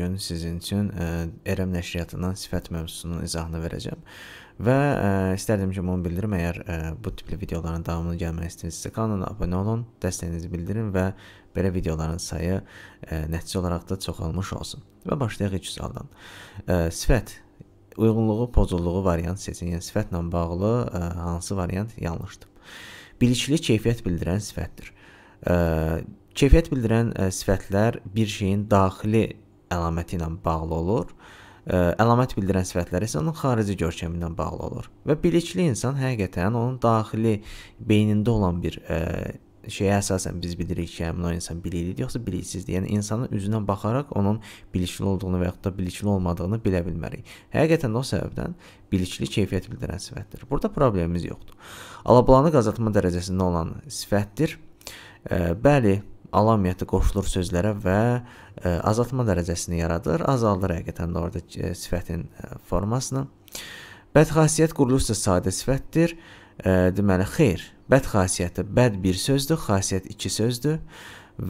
gün sizin üçün e, Erəm nəşriyyatından sifət mövzusunun izahını verəcəm. Və ə, e, istərdim ki, bunu bildirim. Əgər ə, e, bu tipli videoların davamını gəlmək istəyirsinizsə, kanala abunə olun, dəstəyinizi bildirin və belə videoların sayı ə, nəticə olaraq da çoxalmış olsun. Və başlayaq ilk sualdan. Ə, sifət uyğunluğu, pozulluğu variant seçin. Yəni sifətlə bağlı ə, hansı variant yanlışdır? Bilikli keyfiyyət bildirən sifətdir. Ə, keyfiyyət bildirən ə, sifətlər bir şeyin daxili əlaməti ilə bağlı olur. Ə, əlamət bildirən sifətlər isə onun xarici görkəmi ilə bağlı olur. Və bilikli insan həqiqətən onun daxili beynində olan bir ə, şeyə əsasən biz bilirik ki, həmin o insan biliklidir yoxsa biliksizdir. Yəni insanın üzünə baxaraq onun bilikli olduğunu və yaxud da bilikli olmadığını bilə bilmərik. Həqiqətən də o səbəbdən bilikli keyfiyyət bildirən sifətdir. Burada problemimiz yoxdur. Alabalanı qazatma dərəcəsində olan sifətdir. Ə, bəli, alamiyyəti qoşulur sözlərə və ə, e, azaltma dərəcəsini yaradır. Azaldır həqiqətən də orada ə, e, sifətin ə, e, formasını. Bəd xasiyyət qurulursa sadə sifətdir. Ə, deməli xeyr. Bəd xasiyyəti bəd bir sözdür, xasiyyət iki sözdür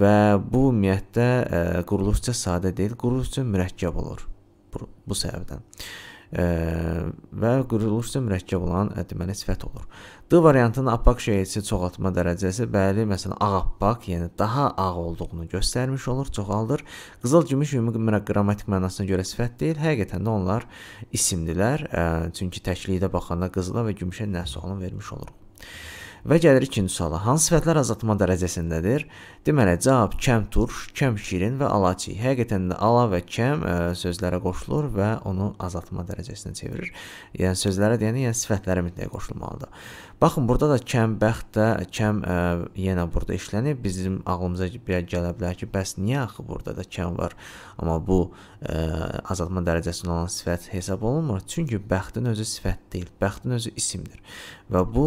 və bu ümumiyyətlə ə, quruluşca sadə deyil, quruluşca mürəkkəb olur. Bu, bu səbəbdən. Ə, və quruluşca mürəkkəb olan deməli sifət olur. D variantının apaq şeirçi çoxaltma dərəcəsi bəli, məsələn ağappaq, yəni daha ağ olduğunu göstərmiş olur, çoxaldır. Qızıl gümüş ümumi qrammatik mənasına görə sifət deyil, həqiqətən də onlar isimdilər. Ə, çünki təklikdə baxanda qızıla və gümüşə nəsə olun vermiş olur. Və gəlir ikinci suala. Hansı sifətlər azaltma dərəcəsindədir? Deməli, cavab kəm turş, kəm şirin və alaçi. Həqiqətən də ala və kəm ə, e, sözlərə qoşulur və onu azaltma dərəcəsinə çevirir. Yəni sözlərə deyəndə, yəni sifətlərə mütləq qoşulmalıdır. Baxın, burada da kəmbəxt də kəm ə, yenə burada işlənib. Bizim ağlımıza belə gələ bilər ki, bəs niyə axı burada da kəm var? Amma bu ə, azaltma dərəcəsində olan sifət hesab olunmur. Çünki bəxtin özü sifət deyil, bəxtin özü isimdir. Və bu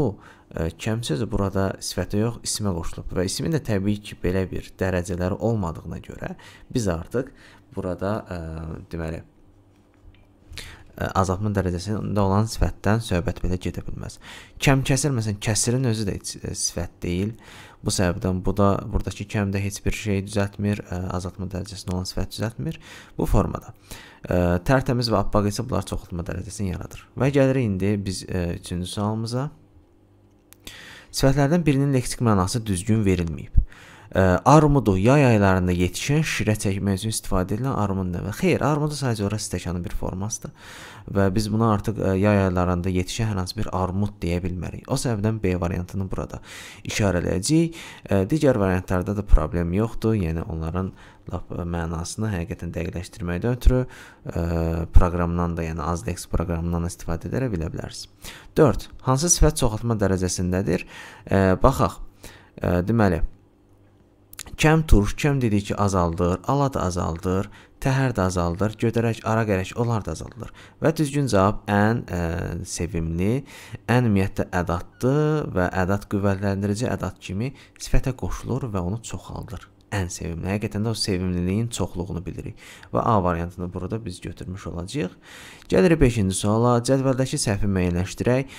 ə, kəm sözü burada sifətə yox, isimə qoşulub və ismin də təbii ki, belə bir dərəcələri olmadığına görə biz artıq burada ə, deməli azaltma dərəcəsində olan sifətdən söhbət belə gedə bilməz. Kəmkəsir məsələn, kəsirin özü də sifət deyil. Bu səbəbdən bu da burdakı kəmdə heç bir şey düzəltmir, azaltma dərəcəsində olan sifət düzəltmir bu formada. Tərtəmiz və appaq isə bunlar çoxaltma dərəcəsini yaradır. Və gəlirik indi biz 3-cü sualımıza. Sifətlərdən birinin leksik mənası düzgün verilməyib armudu yay aylarında yetişən şirə çəkmək üçün istifadə edilən armud növü. Xeyr, armudu sadəcə ora stəkanın bir formasıdır və biz buna artıq yay aylarında yetişən hər hansı bir armud deyə bilmərik. O səbəbdən B variantını burada işarələyəcəyik. Digər variantlarda da problem yoxdur. Yəni onların lap mənasını həqiqətən dəqiqləşdirməkdən ötürü ə, proqramdan da, yəni Azdex proqramından istifadə edərək bilə bilərsiniz. 4. Hansı sifət çoxaltma dərəcəsindədir? Ə, baxaq. Ə, deməli, Kəm turş, kəm dedik ki, azaldır, ala da azaldır, təhər də azaldır, gödərək, araq ərək onlar da azaldır. Və düzgün cavab ən ə, sevimli, ən ümumiyyətlə ədatdır və ədat qüvvələndirici ədat kimi sifətə qoşulur və onu çoxaldır ən sevimli. Həqiqətən də o sevimliliyin çoxluğunu bilirik. Və A variantını burada biz götürmüş olacağıq. Gəlirik 5-ci suala. Cədvəldəki səhvi müəyyənləşdirək.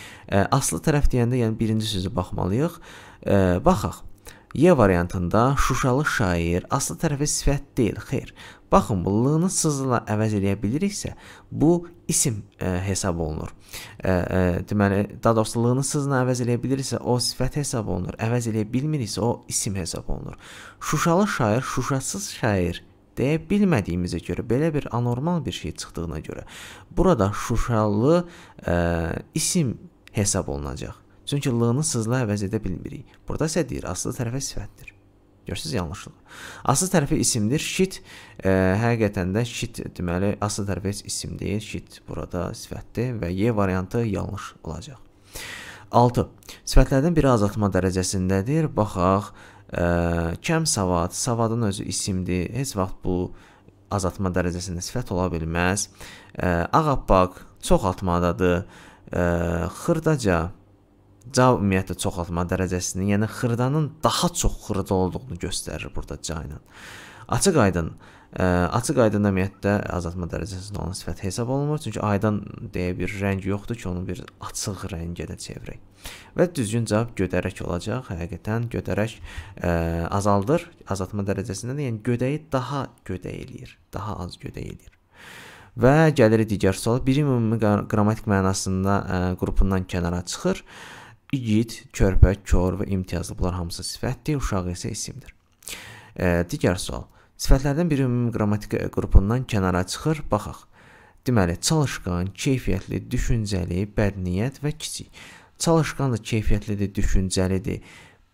Aslı tərəf deyəndə, yəni birinci sözə baxmalıyıq. Baxaq. Y variantında Şuşalı şair aslı tərəfi sifət deyil, xeyr. Baxın, l-nı sızla əvəz edə biliriksə, bu isim ə, e, hesab olunur. Ə, e, ə, e, deməli, daha doğrusu l-nı sızla əvəz edə bilirsə, o sifət hesab olunur. Əvəz edə bilmiriksə, o isim hesab olunur. Şuşalı şair şuşasız şair deyə bilmədiyimizə görə, belə bir anormal bir şey çıxdığına görə, burada şuşalı ə, isim hesab olunacaq. Çünki l-nı sızla əvəz edə bilmirik. Burada isə deyir, aslı tərəfə sifətdir. Görürsüz yanlışlıqla. Aslı tərəfi isimdir. Şit e, həqiqətən də şit deməli aslı tərəfi heç isim deyil. Şit burada sifətdir və Y variantı yanlış olacaq. 6. Sifətlərdən biri azaltma dərəcəsindədir. Baxaq, e, kəm savad, savadın özü isimdir. Heç vaxt bu azaltma dərəcəsində sifət ola bilməz. E, Ağappaq çox altmadadır. E, xırdaca ca ümumiyyətlə çoxaltma dərəcəsini, yəni xırdanın daha çox xırda olduğunu göstərir burada ca ilə. Açıq aydın ə, e, açıq aydın ümumiyyətlə azaltma dərəcəsində onun sifəti hesab olunmur, çünki aydan deyə bir rəng yoxdur ki, onu bir açıq rəngə də çevirək. Və düzgün cavab gödərək olacaq. Həqiqətən gödərək ə, e, azaldır, azaltma dərəcəsində də, yəni gödəyi daha gödəy eləyir, daha az gödəy eləyir. Və gəlir digər sual. Biri ümumi qrammatik mənasında ə, e, qrupundan kənara çıxır. Ə, İgid, körpə, kör və imtiyazlı bunlar hamısı sifətdir, uşaq isə isimdir. E, digər sual. Sifətlərdən biri ümumi qrammatik qrupundan kənara çıxır, baxaq. Deməli, çalışqan, keyfiyyətli, düşüncəli, bədniyyət və kiçik. Çalışqan da keyfiyyətlidir, düşüncəlidir,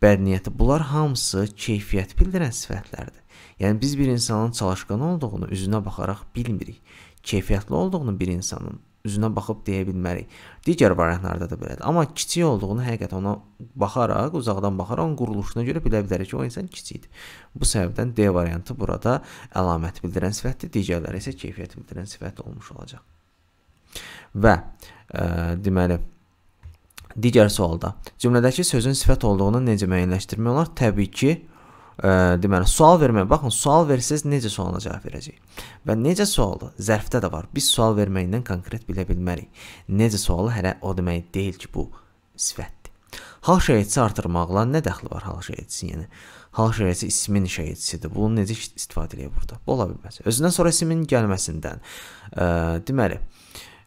bədniyyəti. Bunlar hamısı keyfiyyət bildirən sifətlərdir. Yəni biz bir insanın çalışqan olduğunu üzünə baxaraq bilmirik. Keyfiyyətli olduğunu bir insanın üzünə baxıb deyə bilmərik. Digər variantlarda da belədir. Amma kiçik olduğunu həqiqətən ona baxaraq, uzaqdan baxaraq onun quruluşuna görə bilə bilərik ki, o insan kiçikdir. Bu səbəbdən D variantı burada əlamət bildirən sifətdir, digərləri isə keyfiyyət bildirən sifət olmuş olacaq. Və ə, e, deməli digər sualda cümlədəki sözün sifət olduğunu necə müəyyənləşdirmək olar? Təbii ki, ə, deməli sual vermək. Baxın, sual versiniz necə suala cavab verəcək. Və necə sualı zərfdə də var. Biz sual verməklə konkret bilə bilmərik. Necə sualı hələ o demək deyil ki, bu sifətdir. Hal şəhidçisi artırmaqla nə dəxli var hal şəhidçisi? Yəni hal şəhidçisi ismin şəhidçisidir. Bunu necə istifadə edək burada? Bu ola bilməz. Özündən sonra ismin gəlməsindən ə, deməli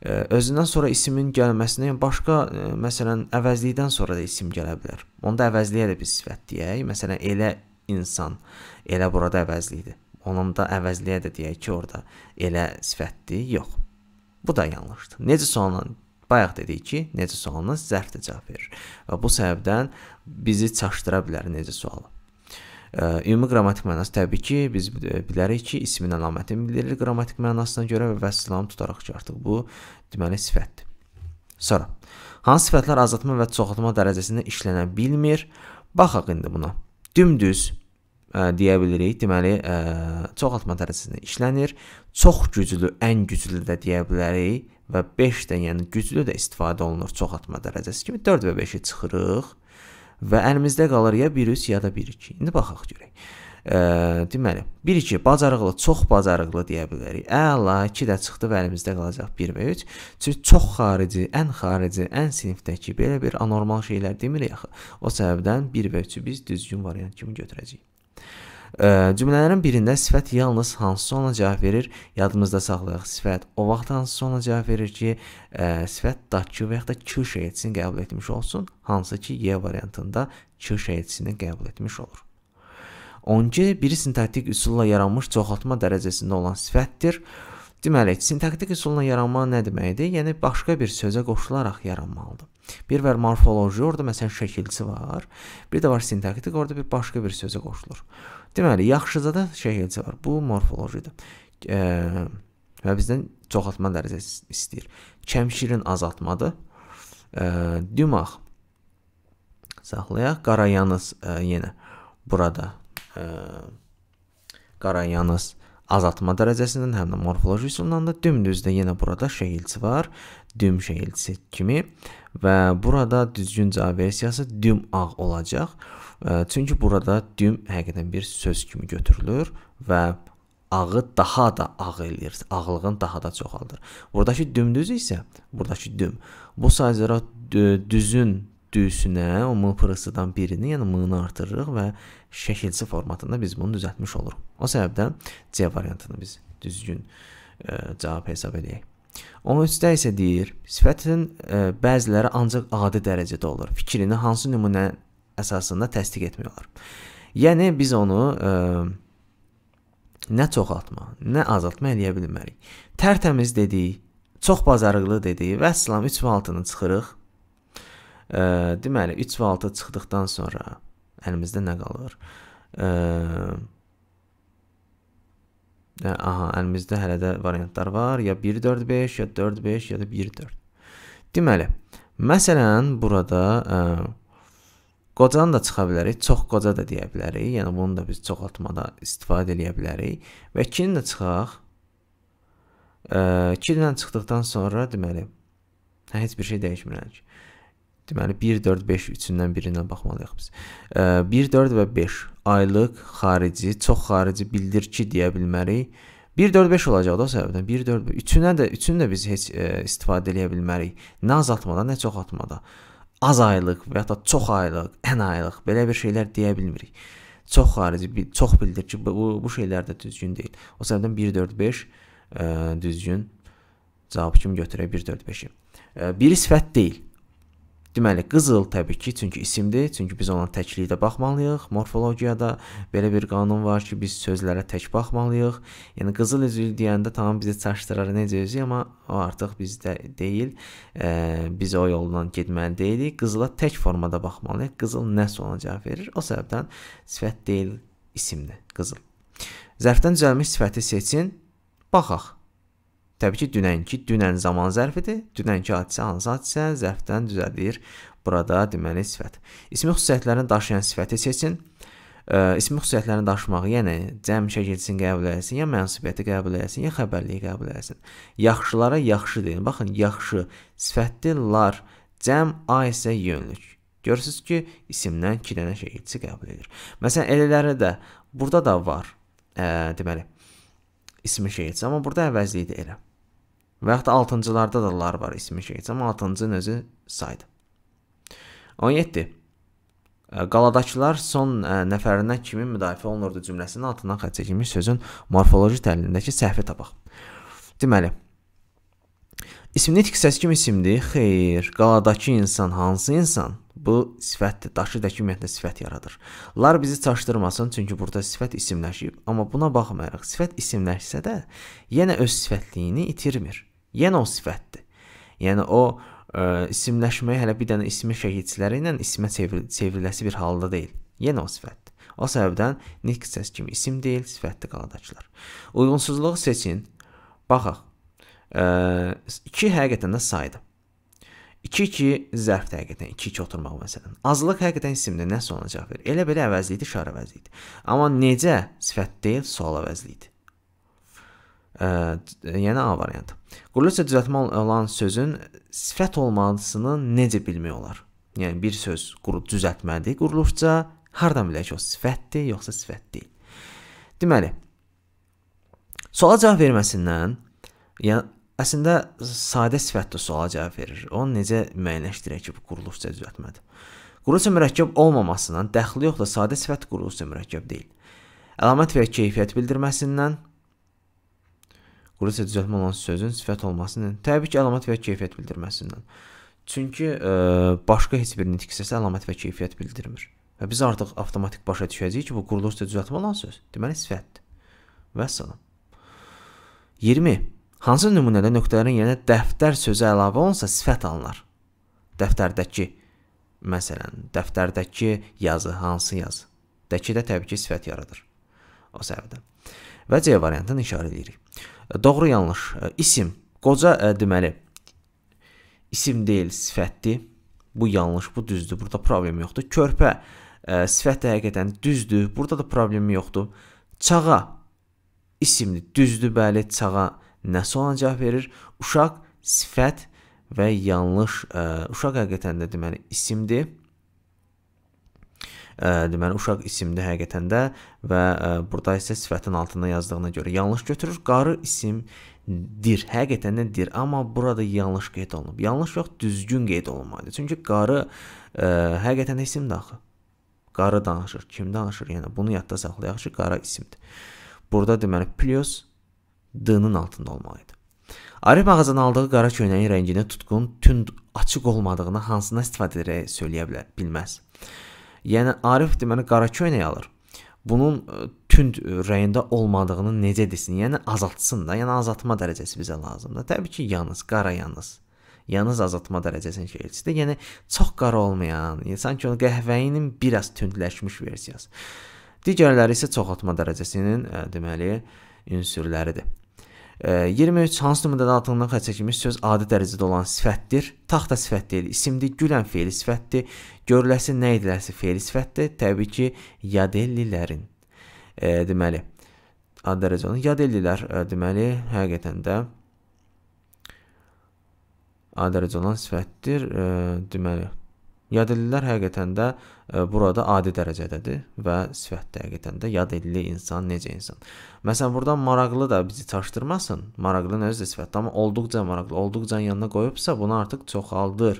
özündən sonra isimin gəlməsinə başqa məsələn əvəzlikdən sonra da isim gələ bilər. Onda əvəzliyə də bir sifət deyək. Məsələn elə insan elə burada əvəzlidir. Onun da əvəzliyə də deyək ki, orada elə sifətdir, yox. Bu da yanlışdır. Necə sonra bayaq dedik ki, necə sualına zərf də cavab verir. Və bu səbəbdən bizi çaşdıra bilər necə sualı. Ümumi qrammatik mənası təbii ki, biz bilərik ki, ismin əlamətini bildirir qrammatik mənasına görə və vəssalam tutaraq ki, artıq bu deməli sifətdir. Sonra hansı sifətlər azaltma və çoxaltma dərəcəsində işlənə bilmir? Baxaq indi buna dümdüz ə, e, deyə bilərik. Deməli, ə, e, çoxaltma dərəcəsində işlənir. Çox güclü, ən güclü də deyə bilərik və 5-dən, yəni güclü də istifadə olunur çoxaltma dərəcəsi kimi 4 və 5-i çıxırıq və əlimizdə qalır ya 1 üst ya da 1 2. İndi baxaq görək. Ə, deməli, 1-2 bacarıqlı, çox bacarıqlı deyə bilərik. Əla, 2 də çıxdı və əlimizdə qalacaq 1 və 3. Çünki çox xarici, ən xarici, ən sinifdəki belə bir anormal şeylər demirik axı. O səbəbdən 1 və 3-ü biz düzgün variant kimi götürəcəyik. Ə, cümlələrin birində sifət yalnız hansı ona cavab verir, yadımızda saxlayaq. Sifət o vaxt hansı ona cavab verir ki, ə, sifət dakı və ya da q şeitsini qəbul etmiş olsun, hansı ki y variantında q şeitsini qəbul etmiş olur. 10G biri sintaktik üsulla yaranmış çoxaltma dərəcəsində olan sifətdir. Deməli, sintaktik üsulla yaranma nə deməkdir? Yəni başqa bir sözə qoşularaq yaranmalıdır. Bir var morfoloji, orada məsələn şəkilçi var. Bir də var sintaktik, orada bir başqa bir sözə qoşulur. Deməli, yaxşıca da şəkilçi var. Bu morfolojidir. E, və bizdən çoxaltma dərəcəsi istəyir. Kəmşirin azaltmadır. E, dümaq saxlayaq. Qarayanız e, yenə burada Qarayanız azaltma dərəcəsindən, həm də morfoloji üsullanda dümdüzdə yenə burada şəkilçi var, düm şəkilçi kimi və burada düzgün cavab versiyası düm ağ olacaq. Çünki burada düm həqiqətən bir söz kimi götürülür və ağı daha da ağ eləyir, ağlığın daha da çoxaldır. Buradakı dümdüz isə, buradakı düm, bu sadəcə düzün düyüsünə, o mı pırısıdan birini, yəni mı-nı artırırıq və şəkilçi formatında biz bunu düzəltmiş oluruq. O səbəbdən C variantını biz düzgün ə, e, cavab hesab edəyik. 13-də isə deyir, sifətin ə, e, bəziləri ancaq adi dərəcədə olur. Fikrini hansı nümunə əsasında təsdiq etmək olar? Yəni biz onu ə, e, nə çoxaltma, nə azaltma eləyə bilmərik. Tərtəmiz dedik, çox bacarıqlı dedik və əslam 3 və 6-nı çıxırıq. Ə, deməli 3 və 6 çıxdıqdan sonra əlimizdə nə qalır? Ə, aha, əlimizdə hələ də variantlar var. Ya 1 4 5, ya 4 5, ya da 1 4. Deməli, məsələn, burada ə, e, qocanı da çıxa bilərik, çox qoca da deyə bilərik. Yəni bunu da biz çoxaltmada istifadə edə bilərik və 2-ni də çıxaq. 2-dən e, çıxdıqdan sonra deməli, hə, heç bir şey dəyişmirəm ki. Deməli 1 4 5 üçündən birinə baxmalıyıq biz. 1 4 və 5 aylıq, xarici, çox xarici bildirki deyə bilmərik. 1 4 5 olacaq da o səbəbdən 1 4 5. Üçünə də üçünü də biz heç ə, istifadə eləyə bilmərik. Nə az atmada, nə çox atmada. Az aylıq və ya da çox aylıq, ən aylıq belə bir şeylər deyə bilmirik. Çox xarici, çox bildirki bu bu şeylər də düzgün deyil. O səbəbdən 1 4 5 ə, düzgün cavab kimi götürək 1 4 5-i. Biri sifət deyil. Deməli, qızıl təbii ki, çünki isimdir, çünki biz ona təklikdə baxmalıyıq. Morfologiyada belə bir qanun var ki, biz sözlərə tək baxmalıyıq. Yəni qızıl üzül deyəndə tamam bizi çaşdırar necə özü, amma o artıq bizdə deyil. E, biz o yolla getməli deyilik. Qızıla tək formada baxmalıyıq. Qızıl nəsə ona cavab verir. O səbəbdən sifət deyil, isimdir qızıl. Zərfdən düzəlmiş sifəti seçin. Baxaq. Təbii ki, dünənki dünən zaman zərfidir. Dünənki hadisə hansı hadisə zərfdən düzəlir. Burada deməli sifət. İsmi xüsusiyyətlərini daşıyan sifəti seçin. Ə, ismi xüsusiyyətlərini daşımağı, yəni cəm şəkilçisini qəbul edəsin, ya mənsubiyyəti qəbul edəsin, ya xəbərliyi qəbul edəsin. Yaxşılara yaxşı deyin. Baxın, yaxşı sifətdir lar, cəm a isə yönlük. Görürsüz ki, isimdən 2 dənə şəkilçi qəbul edir. Məsələn, elələri də burada da var. Ə, deməli, ismi şəkilçisi, amma burada əvəzliyidir elə. Və hətta 6-cılarda da lar var ismi şeits, amma 6-cının özü saydı. 17. E, qaladakılar son e, nəfərinə kimi müdafiə olunurdu cümləsinin altından xətt çəkilmiş sözün morfoloji təhlilindəki səhvi tapaq. Deməli, ism nitq səsi kimi isimdir. Xeyr, qaladakı insan hansı insan? Bu sifətdir. Daşı da ümumiyyətlə sifət yaradır. Lar bizi çaşdırmasın, çünki burada sifət isimləşib, amma buna baxmayaraq sifət isimləşsə də yenə öz sifətliyini itirmir. Yenə o sifətdir. Yəni o ə, e, isimləşməyə hələ bir dənə ismi şəhidçiləri ilə ismə çevri çevriləsi bir halda deyil. Yenə o sifətdir. O səbəbdən Nick səs kimi isim deyil, sifətdir qaladakılar. Uyğunsuzluğu seçin. Baxaq. 2 e, həqiqətən də saydı. 2-2 zərf həqiqətən 2-2 oturmaq məsələn. Azlıq həqiqətən isimdir, nə sonuna cavab verir. Elə belə əvəzli idi, şar əvəzli idi. Amma necə sifət deyil, sual əvəzli idi. Ə, yəni A variantı. Quruluşca düzəltmə olan sözün sifət olmasının necə bilmək olar? Yəni bir söz qurub düzəltmədir quruluşca, hardan bilək o sifətdir yoxsa sifət deyil? Deməli, suala cavab verməsindən, yəni əslində sadə sifətdə suala cavab verir. Onu necə müəyyənləşdirək ki, bu quruluşca düzəltmədir? Quruluşca mürəkkəb olmamasından dəxli yoxdur, sadə sifət quruluşca mürəkkəb deyil. Əlamət və keyfiyyət bildirməsindən Burada isə düzəltmə olan sözün sifət olmasının təbii ki, əlamət və keyfiyyət bildirməsindən. Çünki ə, e, başqa heç bir nitq hissəsi əlamət və keyfiyyət bildirmir. Və biz artıq avtomatik başa düşəcəyik ki, bu quruluş və düzəltmə olan söz deməli sifətdir. Vəssalam. 20. Hansı nümunədə nöqtələrin yerinə dəftər sözü əlavə olunsa sifət alınır? Dəftərdəki məsələn, dəftərdəki yazı hansı yazı? Dəki də təbii ki, sifət yaradır. O səbəbdən və C variantını işarə edirik. E, doğru yanlış. E, isim qoca e, deməli isim deyil, sifətdir. Bu yanlış, bu düzdür. Burada problem yoxdur. Körpə sifət həqiqətən düzdür. Burada da problem yoxdur. Çağa isimdir, düzdür, bəli, çağa nəsə ona cavab verir. Uşaq sifət və yanlış ə, uşaq həqiqətən də deməli isimdir deməli uşaq isimli həqiqətən də və burada isə sifətin altında yazdığına görə yanlış götürür. Qarı isim dir, həqiqətən də dir, amma burada yanlış qeyd olunub. Yanlış yox, düzgün qeyd olunmalıdır. Çünki qarı ə, həqiqətən də isimdir axı. Qarı danışır. Kim danışır? Yəni bunu yadda saxlayaq ki, qara isimdir. Burada deməli plus d-nın altında olmalı idi. Arif ağacın aldığı qara köynəyin rənginə tutqun, tünd, açıq olmadığını hansına istifadə edərək söyləyə bilər, bilməz. Yəni Arif deməli Qaraköynəyə alır. Bunun e, tünd e, rəyində olmadığını necə desin? Yəni azaltsın da, yəni azaltma dərəcəsi bizə lazımdır. Təbii ki, yalnız qara yalnız yalnız azaltma dərəcəsinin elçisidir. Yəni çox qara olmayan, e, sanki onun qəhvəyinin biraz tündləşmiş versiyası. Digərləri isə çoxaltma dərəcəsinin deməli ünsürləridir. 23 hansı müdadatından xətt çəkilmiş söz adi dərəcədə olan sifətdir. Taxta sifət deyil, isimdir, gülən feili sifətdir. Görüləsi nə ediləsi feili sifətdir. Təbii ki, yadellilərin. E, deməli, adi dərəcə olan yadellilər e, deməli həqiqətən də adi dərəcə olan sifətdir. E, deməli, yadellilər həqiqətən də e, burada adi dərəcədədir və sifət dəqiqətən də yad edilir insan necə insan. Məsələn, burdan maraqlı da bizi çaşdırmasın. Maraqlının özü də sifətdir, amma olduqca maraqlı, olduqca yanına qoyubsa, bunu artıq çoxaldır.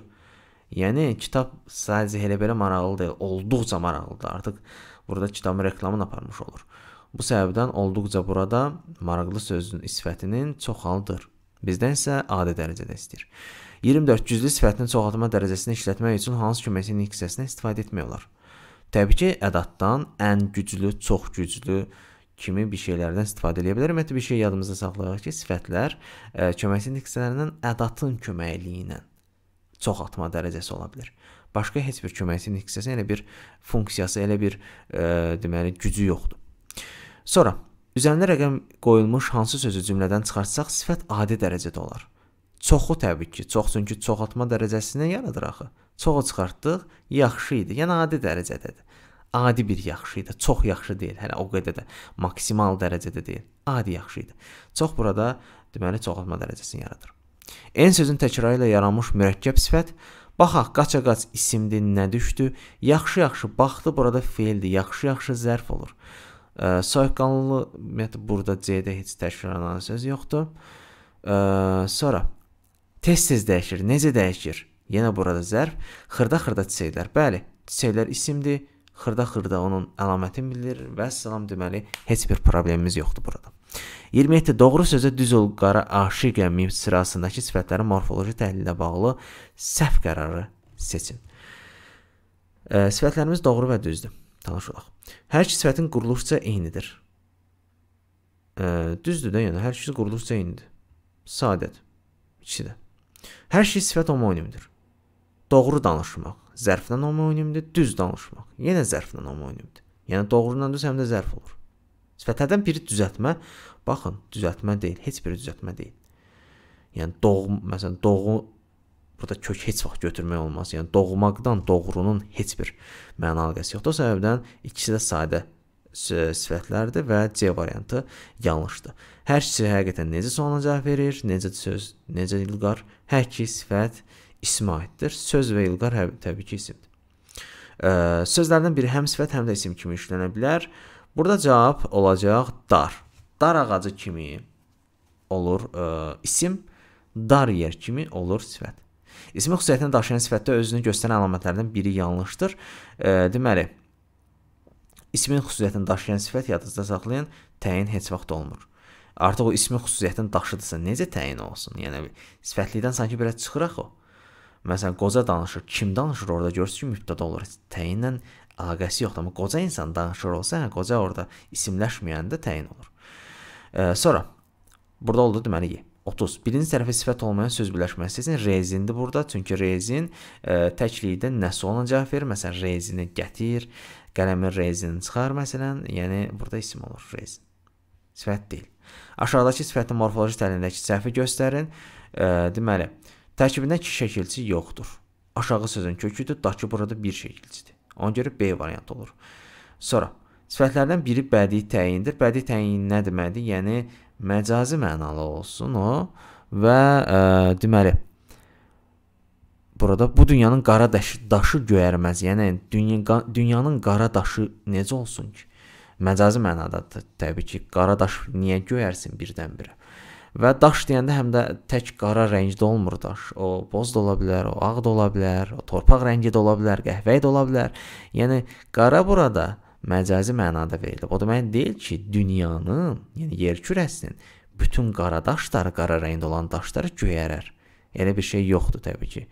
Yəni kitab sadəcə elə belə maraqlı deyil, olduqca maraqlıdır. Artıq burada kitabın reklamını aparmış olur. Bu səbəbdən olduqca burada maraqlı sözün sifətinin çoxaldır. Bizdən isə adi dərəcədə istəyir. 24 cüzlü sifətini çoxaltma dərəcəsini işlətmək üçün hansı köməkçi nik hissəsindən istifadə etmək olar? Təbii ki, ədatdan ən güclü, çox güclü kimi bir şeylərdən istifadə edə bilərik. Ümumiyyətlə bir şey yadımızda saxlayaq ki, sifətlər ə, e, köməkçi nik hissələrindən ədatın köməkliyi ilə çoxaltma dərəcəsi ola bilər. Başqa heç bir köməkçi nik hissəsi, elə bir funksiyası, elə bir ə, e, deməli gücü yoxdur. Sonra üzərinə rəqəm qoyulmuş hansı sözü cümlədən çıxartsaq sifət adi dərəcədə olar çoxu təbii ki, çox çünki çoxaltma dərəcəsini yaradır axı. Çoxu çıxartdıq, yaxşı idi. Yəni adi dərəcədədir. Adi bir yaxşı idi. Çox yaxşı deyil, hələ o qədər də maksimal dərəcədə deyil. Adi yaxşı idi. Çox burada deməli çoxaltma dərəcəsini yaradır. En sözün təkrarı ilə yaranmış mürəkkəb sifət Baxaq, ah, qaçaqaç isimdir, nə düşdü? Yaxşı-yaxşı baxdı, burada feildir. Yaxşı-yaxşı zərf olur. E, Soyuqqanlı ümumiyyətlə burada C-də heç təkrarlanan söz yoxdur. E, sonra Tez-tez dəyişir. Necə dəyişir? Yenə burada zərf xırda-xırda çiçəklər. Bəli, çiçəklər isimdir. Xırda-xırda onun əlamətini bilir və salam deməli heç bir problemimiz yoxdur burada. 27 doğru sözə düz ol qara aşiqə mim sırasındakı sifətlərin morfoloji təhlilinə bağlı səhv qərarı seçin. E, sifətlərimiz doğru və düzdür. Tanışılaq. Hər iki sifətin quruluşca eynidir. E, düzdür də, yəni hər ikisi quruluşca eynidir. Sadət. İkisi də. Hər şey sifət homonimdir. Doğru danışmaq zərflə homonimdir, düz danışmaq yenə zərflə homonimdir. Yəni doğru ilə düz həm də zərf olur. Sifətlərdən biri düzəltmə, baxın, düzəltmə deyil, heç biri düzəltmə deyil. Yəni doğum, məsələn, doğu burada kök heç vaxt götürmək olmaz. Yəni doğmaqdan doğrunun heç bir məna əlaqəsi yoxdur. O səbəbdən ikisi də sadə sifətlərdir və C variantı yanlışdır. Hər ikisi həqiqətən necə sona cavab verir, necə söz, necə ilqar, hər iki sifət ismə aiddir. Söz və ilqar hə, təbii ki, isimdir. Ə, sözlərdən biri həm sifət, həm də isim kimi işlənə bilər. Burada cavab olacaq dar. Dar ağacı kimi olur ə, isim, dar yer kimi olur sifət. İsmi xüsusiyyətini daşıyan sifətdə özünü göstərən əlamətlərdən biri yanlışdır. Ə, deməli, İsmin xüsusiyyətini daşıyan sifət yadınızda saxlayın, təyin heç vaxt olmur. Artıq o ismin xüsusiyyətini daşıdırsa necə təyin olsun? Yəni sifətlikdən sanki belə çıxır axı. Məsələn, qoca danışır, kim danışır orada görürsüz ki, mübtəda olur. Təyinlə əlaqəsi yoxdur, amma qoca insan danışır olsa, hə, qoca orada isimləşməyəndə təyin olur. E, sonra burada oldu deməli Y. 30. Birinci tərəfə sifət olmayan söz birləşməsi üçün rezindir burada. Çünki rezin ə, e, təklikdə nəsə ona cavab verir. Məsələn, rezini gətir, qələmin rezini çıxar məsələn. Yəni burada isim olur rezin. Sifət deyil. Aşağıdakı sifətin morfoloji təlimindəki səhvi göstərin. Ə, e, deməli, tərkibində iki şəkilçi yoxdur. Aşağı sözün köküdür, dakı burada bir şəkilçidir. Ona görə B variantı olur. Sonra sifətlərdən biri bədii təyindir. Bədii təyin nə deməkdir? Yəni məcazi mənalı olsun o və ə, e, deməli burada bu dünyanın qara daşı, daşı göyərməz. Yəni dünya, dünyanın qara daşı necə olsun ki? Məcazi mənada təbii ki, qara daş niyə göyərsin birdən-birə? Və daş deyəndə həm də tək qara rəngdə olmur daş. O boz da ola bilər, o ağ da ola bilər, o torpaq rəngi də ola bilər, qəhvəyi də ola bilər. Yəni qara burada məcazi mənada verilib. O demək deyil ki, dünyanın, yəni yer kürəsinin bütün qara daşları, qara rəngdə olan daşları göyərər. Elə bir şey yoxdur təbii ki.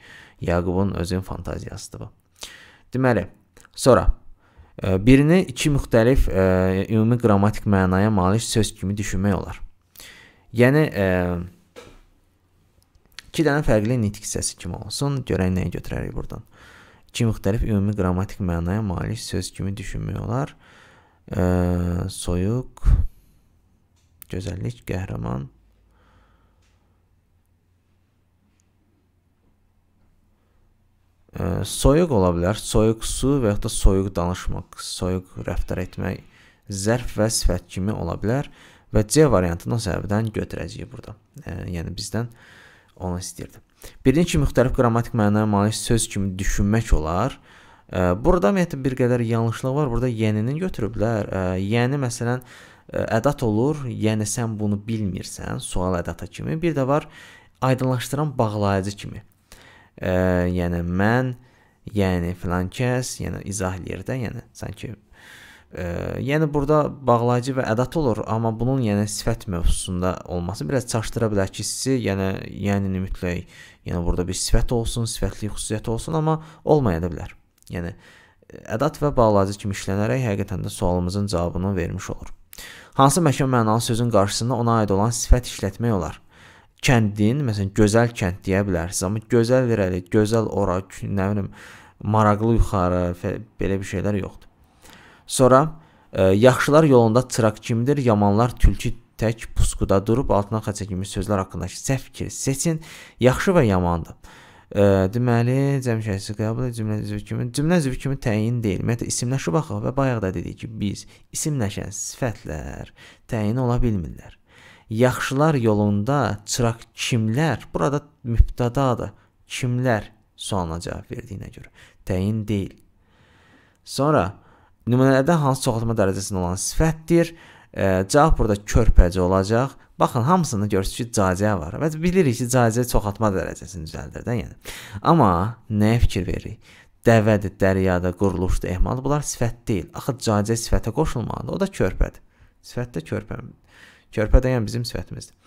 Yaqubun özünün fantaziyasıdır bu. Deməli, sonra e, birini iki müxtəlif ə, e, ümumi qrammatik mənaya malik söz kimi düşünmək olar. Yəni ə, e, iki dənə fərqli nitq hissəsi kimi olsun, görək nəyə götürərik burdan. Ə, iki müxtəlif ümumi qrammatik mənaya malik söz kimi düşünmək olar. E, soyuq, gözəllik, qəhrəman. E, soyuq ola bilər, soyuq su və yaxud da soyuq danışmaq, soyuq rəftar etmək, zərf və sifət kimi ola bilər və C variantını o səbəbdən götürəcəyik burada. E, yəni bizdən onu istəyirdi. Birinci kimi müxtəlif qrammatik mənaya malik söz kimi düşünmək olar. Ə, burada ümumiyyətlə bir qədər yanlışlıq var. Burada yəninin götürüblər. Ə, yəni məsələn ə, ədat olur, yəni sən bunu bilmirsən, sual ədata kimi. Bir də var aydınlaşdıran bağlayıcı kimi. Ə, yəni mən, yəni filan kəs, yəni izah eləyir də, yəni sanki E, yəni burada bağlayıcı və ədad olur, amma bunun yəni sifət mövzusunda olması biraz çaşdıra bilər ki, sizi yəni yəni mütləq yəni burada bir sifət olsun, sifətli xüsusiyyət olsun, amma olmaya da bilər. Yəni ədad və bağlayıcı kimi işlənərək həqiqətən də sualımızın cavabını vermiş olur. Hansı məkan mənalı sözün qarşısında ona aid olan sifət işlətmək olar? Kəndin, məsələn, gözəl kənd deyə bilərsiniz, amma gözəl irəli, gözəl ora, nə bilim, maraqlı yuxarı, belə bir şeylər yoxdur. Sonra e, yaxşılar yolunda çıraq kimdir, yamanlar tülkü tək pusquda durub altına xəçə kimi sözlər haqqındakı səhv fikir seçin. Yaxşı və yamandır. E, deməli, cəmşəsi qəbul cümlə üzvü kimi cümlə üzvü kimi təyin deyil. Ümumiyyətlə isimləşib axı və bayaq da dedik ki, biz isimləşən sifətlər təyin ola bilmirlər. Yaxşılar yolunda çıraq kimlər? Burada mübtədadır. Kimlər sualına cavab verdiyinə görə təyin deyil. Sonra Nümunələrdə hansı çoxaltma dərəcəsində olan sifətdir? Ə, e, cavab burada körpəcə olacaq. Baxın, hamısında görürsüz ki, caziyyə var və bilirik ki, caziyyə çoxaltma dərəcəsini düzəldir də, yəni. Amma nəyə fikir veririk? Dəvədir, dəryada, quruluşdur, ehmal bunlar sifət deyil. Axı caziyyə sifətə qoşulmalıdır. O da körpədir. Sifətdə körpə. Körpə də yəni bizim sifətimizdir.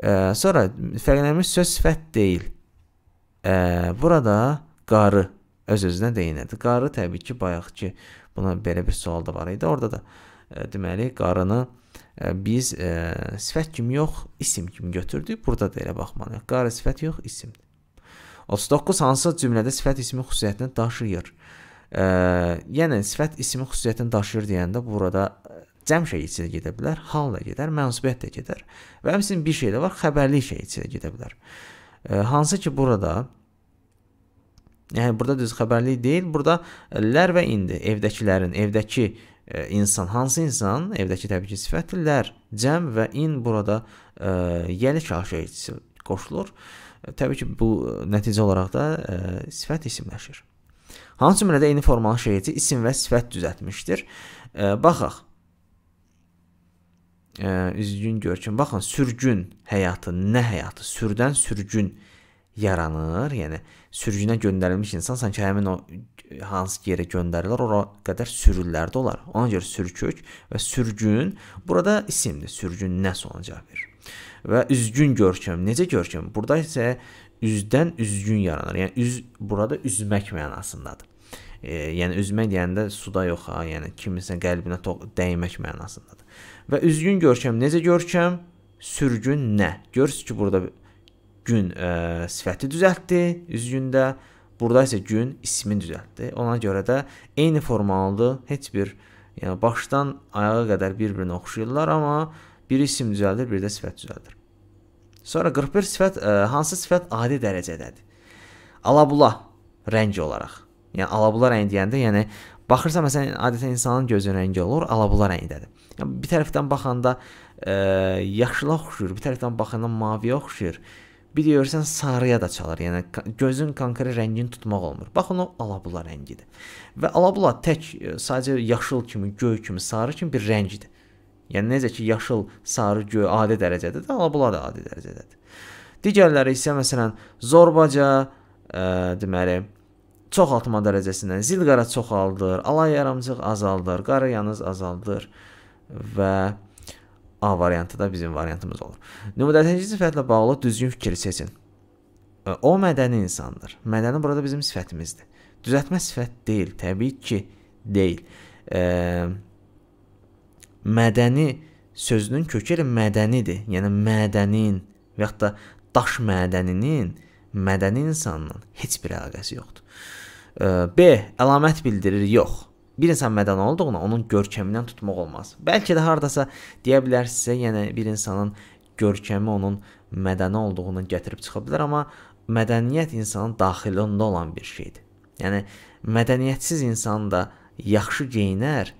Ə, e, sonra fərqlənmiş söz sifət deyil. Ə, e, burada qarı öz-özünə deyinədir. Qarı təbii ki, bayaq ki, Buna belə bir sual da var idi. Orada da ə, e, deməli qarını ə, e, biz ə, e, sifət kimi yox, isim kimi götürdük. Burada da elə baxmalıyıq. Qarı sifət yox, isimdir. 39 hansı cümlədə sifət ismi xüsusiyyətini daşıyır? Ə, yəni sifət ismi xüsusiyyətini daşıyır deyəndə burada cəm şey içə gedə bilər, hal da gedər, mənsubiyyət də gedər və həmçinin bir şey də var, xəbərlik şey içə gedə bilər. Ə, hansı ki burada Yəni burada düz xəbərlik deyil, burada lər və indi evdəkilərin, evdəki ə, e, insan hansı insan, evdəki təbii ki, sifətdir lər, cəm və in burada ə, e, yəlik haşiyyə qoşulur. E, təbii ki, bu nəticə olaraq da ə, sifət isimləşir. Hansı cümlədə eyni formalı şeirçi isim və sifət düzəltmişdir? E, baxaq. E, üzgün görkün. Baxın, sürgün həyatı, nə həyatı? Sürdən sürgün yaranır. Yəni sürgünə göndərilmiş insan sanki həmin o e, hansı yerə göndərilir, ora qədər sürürlər də olar. Ona görə sürkük və sürgün burada isimdir. Sürgün nə sona cavab verir. Və üzgün görkəm, necə görkəm? Burada isə üzdən üzgün yaranır. Yəni üz burada üzmək mənasındadır. E, yəni üzmək deyəndə suda yox ha, yəni kiminsə qəlbinə dəymək mənasındadır. Və üzgün görkəm necə görkəm? Sürgün nə? Görürsüz ki, burada gün ə, e, sifəti düzəltdi üzgündə. Burada isə gün ismini düzəltdi. Ona görə də eyni formalıdır. Heç bir yəni başdan ayağa qədər bir-birinə oxşayırlar, amma biri isim düzəldir, biri də sifət düzəldir. Sonra 41 sifət ə, e, hansı sifət adi dərəcədədir? Alabula rəng olaraq. Yəni alabula rəng deyəndə, yəni baxırsan məsələn adətən insanın gözünün rəngi olur, alabula rəngdədir. Yəni bir tərəfdən baxanda ə, e, yaşıla oxşuyur, bir tərəfdən baxanda maviyə oxşuyur bir görsən sarıya da çalır. Yəni gözün konkret rəngini tutmaq olmur. Baxın o alabula rəngidir. Və alabula tək e, sadəcə yaşıl kimi, göy kimi, sarı kimi bir rəngdir. Yəni necə ki yaşıl, sarı, göy adi dərəcədədir, alabula da adi dərəcədədir. Digərləri isə məsələn zorbaca, ə, e, deməli, çoxaltma dərəcəsindən zilqara çoxaldır, alay yarımcıq azaldır, qara yanız azaldır və A variantı da bizim variantımız olur. Nümunədəki sifətlə bağlı düzgün fikir seçin. E, o mədəni insandır. Mədəni burada bizim sifətimizdir. Düzəltmə sifət deyil, təbii ki, deyil. E, mədəni sözünün kökü elə mədənidir. Yəni mədənin və ya da daş mədəninin mədəni insanla heç bir əlaqəsi yoxdur. E, B əlamət bildirir, yox bir insan mədən olduğuna onun görkəmindən tutmaq olmaz. Bəlkə də hardasa deyə bilərsinizsə, yəni bir insanın görkəmi onun mədəni olduğunu gətirib çıxa bilər, amma mədəniyyət insanın daxilində olan bir şeydir. Yəni mədəniyyətsiz insan da yaxşı geyinər,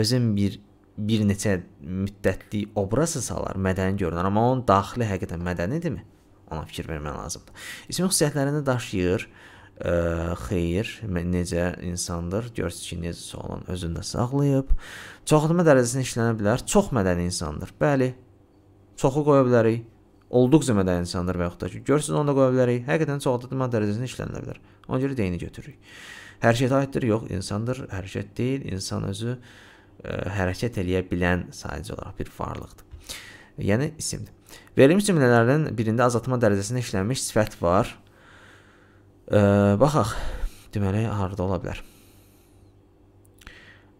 özün bir bir neçə müddətlik obrazı salar, mədəni görünər, amma onun daxili həqiqətən mədənidirmi? Ona fikir vermək lazımdır. İsmi xüsusiyyətlərini daşıyır, ə, xeyir necə insandır, görsün ki, necə sağlam özündə saxlayıb. Çoxadma dərəcəsində işlənə bilər, çox mədəni insandır. Bəli. Çoxu qoya bilərik. Olduqca mədəni insandır və yaxud da ki, görsün onu da qoya bilərik. Həqiqətən çoxadma dərəcəsində işlənə bilər. Ona görə deyini götürürük. Hərəkət aiddir, yox, insandır, hərəkət deyil, insan özü ə, hərəkət eləyə bilən sadəcə olaraq bir varlıqdır. Yəni isimdir. Verilmiş cümlələrdən birində azaltma dərəcəsində işlənmiş sifət var E, baxaq. Deməli, harda ola bilər?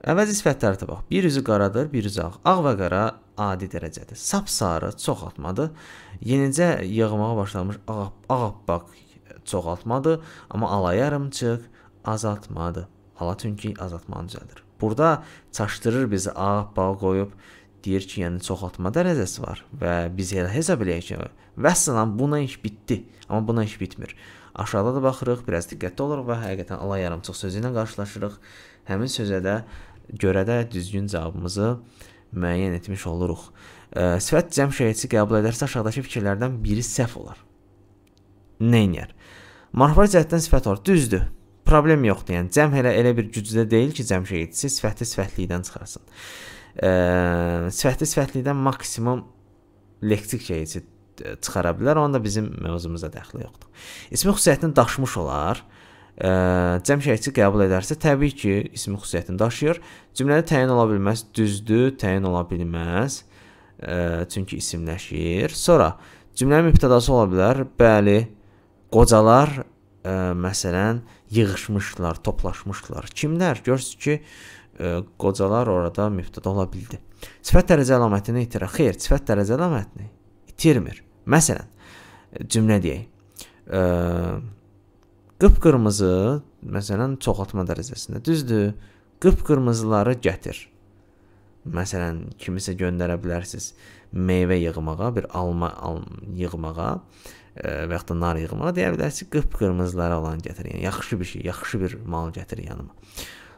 Əvəzi sifətlərdə bax. Bir üzü qaradır, bir üzü ağ. Ağ və qara adi dərəcədir. Sap sarı çoxaltmadır. Yenicə yığmağa başlamış ağappaq çoxaltmadır, amma ala yarımçıq azaltmadır. Ala çünki azaltmanı düzəldir. Burada çaşdırır bizi ağappaq qoyub deyir ki, yəni çoxaltma dərəcəsi var və biz elə hesab eləyək ki, vəssalam buna iş bitdi, amma buna iş bitmir. Aşağıda da baxırıq, biraz diqqətli oluruq və həqiqətən Allah yarımçıq sözü ilə qarşılaşırıq. Həmin sözə də görə də düzgün cavabımızı müəyyən etmiş oluruq. E, sifət cəm şəhidsi qəbul edərsə aşağıdakı fikirlərdən biri səhv olar. Nə edər? Marifə cəhətdən sifət olar. Düzdür. Problem yoxdur. Yəni cəm elə elə bir gücdə deyil ki, cəm şəhidsi sifəti sifətlikdən çıxarsın. E, sifəti sifətlikdən maksimum lektik şəhidsi E, çıxara bilər. Onun da bizim mövzumuza dəxli yoxdur. İsmi xüsusiyyətini daşımış olar. Ə, e, cəm şərtçi qəbul edərsə, təbii ki, ismi xüsusiyyətini daşıyır. Cümlədə təyin ola bilməz, düzdür, təyin ola bilməz. Ə, e, çünki isimləşir. Sonra cümlənin mübtədası ola bilər. Bəli, qocalar ə, məsələn yığılmışlar, toplaşmışlar. Kimlər? Görürsüz ki, ə, qocalar orada mübtəda ola bildi. Sifət dərəcə əlamətini itirə. Xeyr, sifət dərəcə əlamətini itirmir. Məsələn, cümlə deyək. Ə, qıpqırmızı, məsələn, çoxaltma dərəcəsində, düzdür? Qıpqırmızıları gətir. Məsələn, kimisə göndərə bilərsiz meyvə yığmağa, bir alma al yığmağa ə, və ya da nar yığmağa deyə bilərsiz qıpqırmızıları olan gətir. Yəni yaxşı bir şey, yaxşı bir mal gətir yanıma.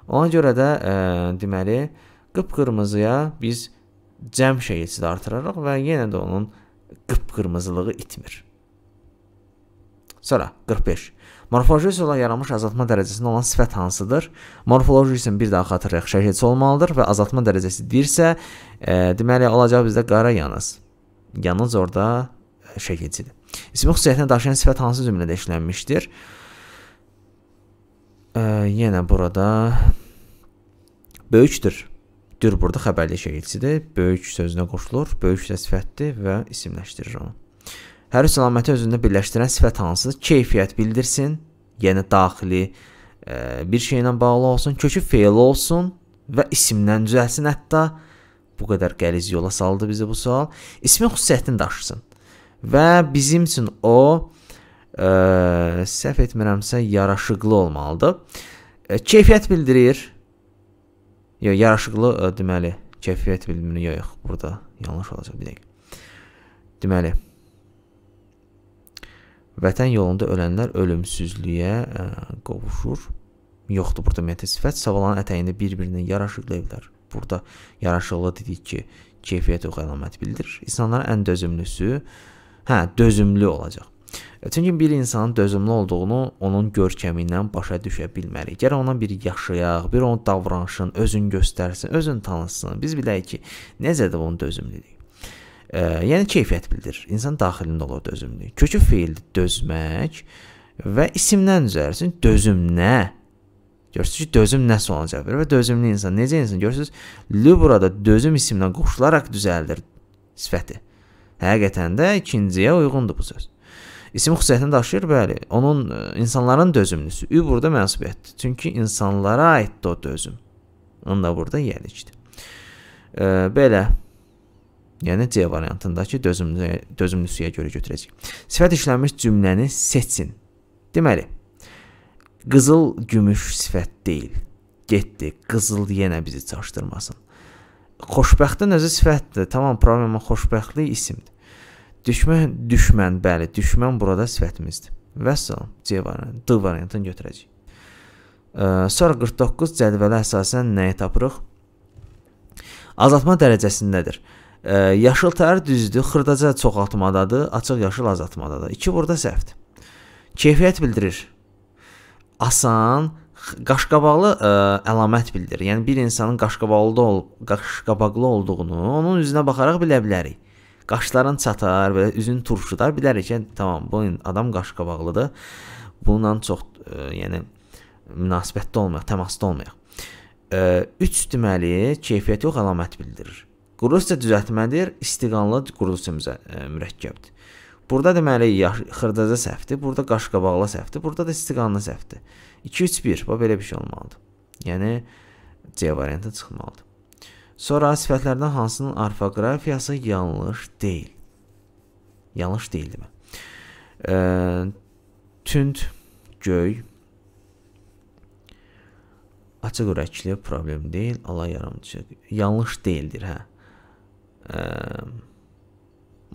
Ona görə də ə, deməli qıpqırmızıya biz cəm şeyçisi artırarıq və yenə də onun qıpqırmızılığı itmir. Sonra 45. Morfoloji olan yaranmış azaltma dərəcəsində olan sifət hansıdır? Morfoloji üçün bir daha xatırlayaq, şəkilçi olmalıdır və azaltma dərəcəsi deyirsə, e, deməli olacaq bizdə qara yanız. Yanız orada e, şəkilçidir. İsmi xüsusiyyətinə daşıyan sifət hansı cümlədə işlənmişdir? E, yenə burada böyükdür Dür burada xəbərli şəkilçidir, böyük sözünə qoşulur, böyük də sifətdir və isimləşdirir onu. Hər üç əlaməti özündə birləşdirən sifət hansıdır? Keyfiyyət bildirsin, yəni daxili ə, e, bir şeylə bağlı olsun, kökü feil olsun və isimdən düzəlsin hətta. Bu qədər qəliz yola saldı bizi bu sual. İsmin xüsusiyyətini daşısın. Və bizim üçün o ə, e, səhv etmirəmsə yaraşıqlı olmalıdır. Ə, e, keyfiyyət bildirir, yaraşıqlı ə, e, deməli keyfiyyət bilimini yox, burada yanlış olacaq bir dəqiqə. Deməli Vətən yolunda ölənlər ölümsüzlüyə ə, e, qovuşur. Yoxdur burada ümumiyyətlə sifət savalanın ətəyində bir-birinə yaraşıqlı evlər. Burada yaraşıqlı dedik ki, keyfiyyət oxu əlaməti bildirir. İnsanların ən dözümlüsü, hə, dözümlü olacaq. E, çünki bir insanın dözümlü olduğunu onun görkəmindən başa düşə bilmərik. Gərək ona bir yaşayaq, bir onun davranışın özün göstərsin, özün tanısın. Biz bilək ki, necədir onun dözümlülüyü. E, yəni keyfiyyət bildirir. İnsan daxilində olur dözümlülük. Kökü feildir dözmək və isimdən üzərsin dözüm nə? Görürsüz ki, dözüm nə sualına cavab verir və dözümlü insan necə insan görürsüz? Lü burada dözüm isimdən qoşularaq düzəldir sifəti. Həqiqətən də ikinciyə uyğundur bu söz. İsim xüsusiyyətini daşıyır, bəli. Onun e, insanların dözümlüsü. Ü burada mənsubiyyətdir. Çünki insanlara aiddir o dözüm. Onun da burada yəlikdir. E, belə. Yəni C variantındakı dözümlü dözümlüsüyə görə götürəcək. Sifət işlənmiş cümləni seçin. Deməli, qızıl gümüş sifət deyil. Getdi, qızıl yenə bizi çaşdırmasın. Xoşbəxtin özü sifətdir. Tamam, problemin xoşbəxtlik isimdir. Düşmən, düşmən, bəli, düşmən burada sifətimizdir. Vəssalam. C variantı, D variantını götürəcəyik. Ə, sonra 49 cədvələ əsasən nəyi tapırıq? Azaltma dərəcəsindədir. Ə, yaşıl tər düzdür, xırdaca çoxaltmadadır, açıq yaşıl azaltmadadır. 2 burada səhvdir. Keyfiyyət bildirir. Asan, qaşqabaqlı ə, əlamət bildirir. Yəni bir insanın qaşqabaqlı olub, qaşqabaqlı olduğunu onun üzünə baxaraq bilə bilərik qaşların çatar, belə üzün turşudar, bilərik ki, tamam, bu adam qaşqabaqlıdır. Bununla çox, ə, e, yəni münasibətdə olmayaq, təmasda olmayaq. 3 e, deməli keyfiyyət yox əlamət bildirir. Quruluşca düzəltmədir, istiqanlı quruluşca e, mürəkkəbdir. Burada deməli xırdaca səhvdir, burada qaşqabaqlı səhvdir, burada da istiqanlı səhvdir. 2 3 1, bu belə bir şey olmalıdır. Yəni C variantı çıxmalıdır. Sonra sifətlərdən hansının orfoqrafiyası yanlış deyil. Yanlış deyil demə. E, tünd göy açıq ürəkli problem deyil, Allah yarımçı. Yanlış deyildir, hə. E,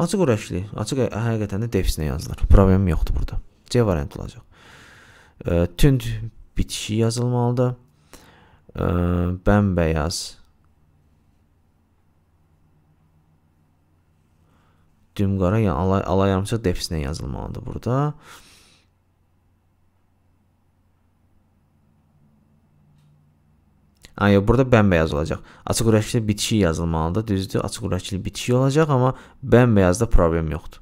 açıq ürəkli, açıq həqiqətən də defisinə yazılır. Problem yoxdur burada. C variantı olacaq. E, tünd bitişi yazılmalıdır. E, bəmbəyaz Dümqara ya alay, alay yarımçıq defisinə yazılmalıdır burada. Ay, burada bəmbəyaz olacaq. Açıq ürəkli bitişik yazılmalıdır. Düzdür, açıq ürəkli bitişik olacaq, amma bəmbəyazda problem yoxdur.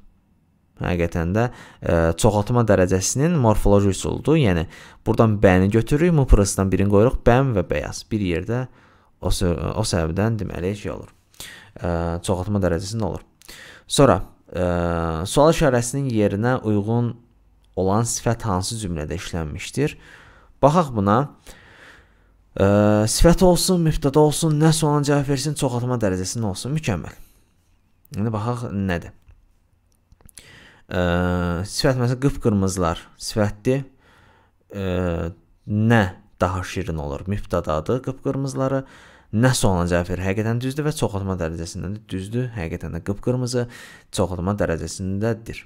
Həqiqətən də ə, e, çoxaltma dərəcəsinin morfoloji üsuludur. Yəni burdan bəni götürürük, mıprısdan birini qoyuruq, bəm və bəyaz bir yerdə o, o səbəbdən deməli şey olur. Ə, e, çoxaltma dərəcəsi nə olur? Sonra, ə, e, sual işarəsinin yerinə uyğun olan sifət hansı cümlədə işlənmişdir? Baxaq buna. Ə, e, sifət olsun, mübtəda olsun, nə sualına cavab versin, çoxaltma dərəcəsi nə olsun? Mükəmməl. İndi baxaq nədir? Ə, e, sifət məsələn qıpqırmızılar sifətdir. Ə, nə daha şirin olur? Mübtədadır qıpqırmızıları. Nə Solan Cəfər həqiqətən düzdür və çoxaltma dərəcəsindədir. Düzdür, həqiqətən də qıpqırmızı çoxaltma dərəcəsindədir.